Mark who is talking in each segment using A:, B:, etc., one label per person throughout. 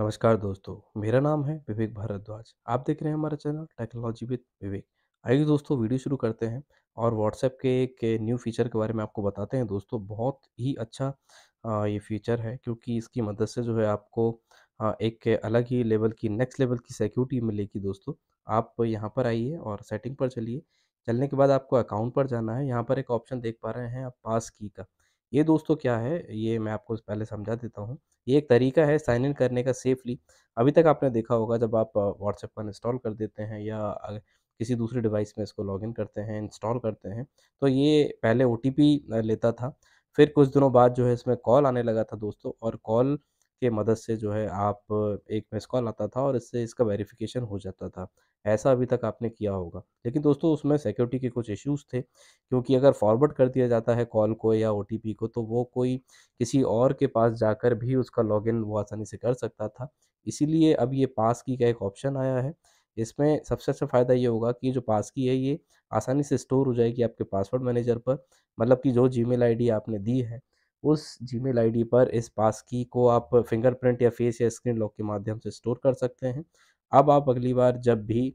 A: नमस्कार दोस्तों मेरा नाम है विवेक भारद्वाज आप देख रहे हैं हमारा चैनल टेक्नोलॉजी विद विवेक आइए दोस्तों वीडियो शुरू करते हैं और व्हाट्सएप के एक न्यू फीचर के बारे में आपको बताते हैं दोस्तों बहुत ही अच्छा ये फीचर है क्योंकि इसकी मदद से जो है आपको एक अलग ही लेवल की नेक्स्ट लेवल की सिक्योरिटी मिलेगी दोस्तों आप यहाँ पर आइए और सेटिंग पर चलिए चलने के बाद आपको अकाउंट पर जाना है यहाँ पर एक ऑप्शन देख पा रहे हैं आप पास की का ये दोस्तों क्या है ये मैं आपको पहले समझा देता हूँ ये एक तरीका है साइन इन करने का सेफली अभी तक आपने देखा होगा जब आप व्हाट्सएप पर इंस्टॉल कर देते हैं या किसी दूसरे डिवाइस में इसको लॉगिन करते हैं इंस्टॉल करते हैं तो ये पहले ओ लेता था फिर कुछ दिनों बाद जो है इसमें कॉल आने लगा था दोस्तों और कॉल के मदद से जो है आप एक मिस कॉल आता था और इससे इसका वेरिफिकेशन हो जाता था ऐसा अभी तक आपने किया होगा लेकिन दोस्तों उसमें सिक्योरिटी के कुछ इश्यूज थे क्योंकि अगर फॉरवर्ड कर दिया जाता है कॉल को या ओ को तो वो कोई किसी और के पास जाकर भी उसका इन वो आसानी से कर सकता था इसीलिए अब ये पास की का एक ऑप्शन आया है इसमें सबसे अच्छा फ़ायदा ये होगा कि जो पास की है ये आसानी से स्टोर हो जाएगी आपके पासवर्ड मैनेजर पर मतलब कि जो जी मेल आपने दी है उस जी मेल पर इस पास की को आप फिंगरप्रिंट या फेस या स्क्रीन लॉक के माध्यम से स्टोर कर सकते हैं अब आप अगली बार जब भी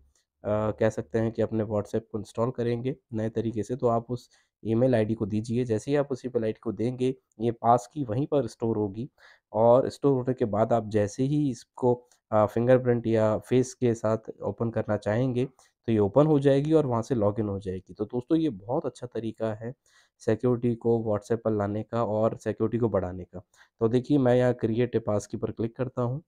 A: आ, कह सकते हैं कि अपने व्हाट्सएप को इंस्टॉल करेंगे नए तरीके से तो आप उस ईमेल आईडी को दीजिए जैसे ही आप उस ईमेल आईडी को देंगे ये पास की वहीं पर स्टोर होगी और स्टोर होने के बाद आप जैसे ही इसको फिंगरप्रिंट या फेस के साथ ओपन करना चाहेंगे तो ये ओपन हो जाएगी और वहाँ से लॉगिन हो जाएगी तो दोस्तों ये बहुत अच्छा तरीका है सिक्योरिटी को व्हाट्सएप पर लाने का और सिक्योरिटी को बढ़ाने का तो देखिए मैं यहाँ क्रिएट ए पास की पर क्लिक करता हूँ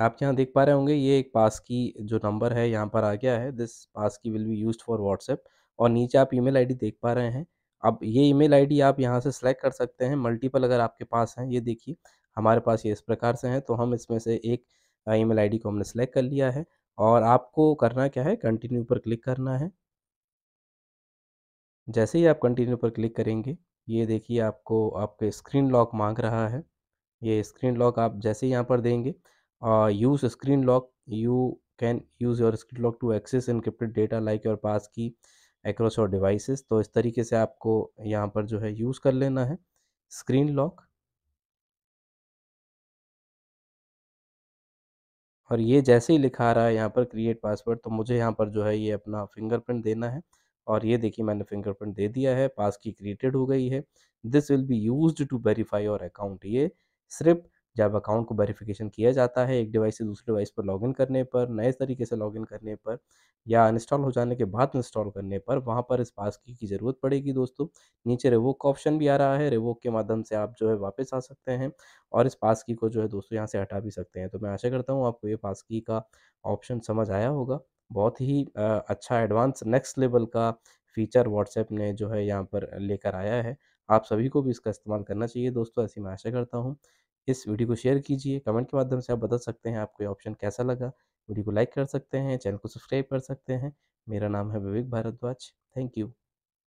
A: आप यहाँ देख पा रहे होंगे ये एक पास की जो नंबर है यहाँ पर आ गया है this pass key will be use for WhatsApp और नीचे आप ईमेल आईडी देख पा रहे हैं अब ये ईमेल आईडी आप यहाँ से सिलेक्ट कर सकते हैं मल्टीपल अगर आपके पास हैं ये देखिए हमारे पास ये इस प्रकार से हैं तो हम इसमें से एक ईमेल आईडी को हमने सेलेक्ट कर लिया है और आपको करना क्या है कंटिन्यू पर क्लिक करना है जैसे ही आप कंटिन्यू पर क्लिक करेंगे ये देखिए आपको आपके स्क्रीन लॉक मांग रहा है ये स्क्रीन लॉक आप जैसे ही यहाँ पर देंगे और use screen lock you can use your screen lock to access encrypted data like your pass key across और डिवाइसेस तो इस तरीके से आपको यहाँ पर जो है यूज़ कर लेना है स्क्रीन लॉक और ये जैसे ही लिखा रहा है यहाँ पर क्रिएट पासवर्ड तो मुझे यहाँ पर जो है ये अपना फिंगरप्रिंट देना है और ये देखिए मैंने फिंगरप्रिंट दे दिया है पास की क्रिएटेड हो गई है this will be use to verify your account ये सिर्फ जब अकाउंट को वेरिफिकेशन किया जाता है एक डिवाइस से दूसरे डिवाइस पर लॉगिन करने पर नए तरीके से लॉगिन करने पर या इंस्टॉल हो जाने के बाद इंस्टॉल करने पर वहाँ पर इस पास की, की ज़रूरत पड़ेगी दोस्तों नीचे रिवोक का ऑप्शन भी आ रहा है रिवोक के माध्यम से आप जो है वापस आ सकते हैं और इस पास की को जो है दोस्तों यहाँ से हटा भी सकते हैं तो मैं आशा करता हूँ आपको ये पास की का ऑप्शन समझ आया होगा बहुत ही अच्छा एडवांस नेक्स्ट लेवल का फीचर व्हाट्सएप ने जो है यहाँ पर लेकर आया है आप सभी को भी इसका इस्तेमाल करना चाहिए दोस्तों ऐसी मैं आशा करता हूँ इस वीडियो को शेयर कीजिए कमेंट के माध्यम से आप बता सकते हैं आपको ये ऑप्शन कैसा लगा वीडियो को लाइक कर सकते हैं चैनल को सब्सक्राइब कर सकते हैं मेरा नाम है विवेक भारद्वाज थैंक यू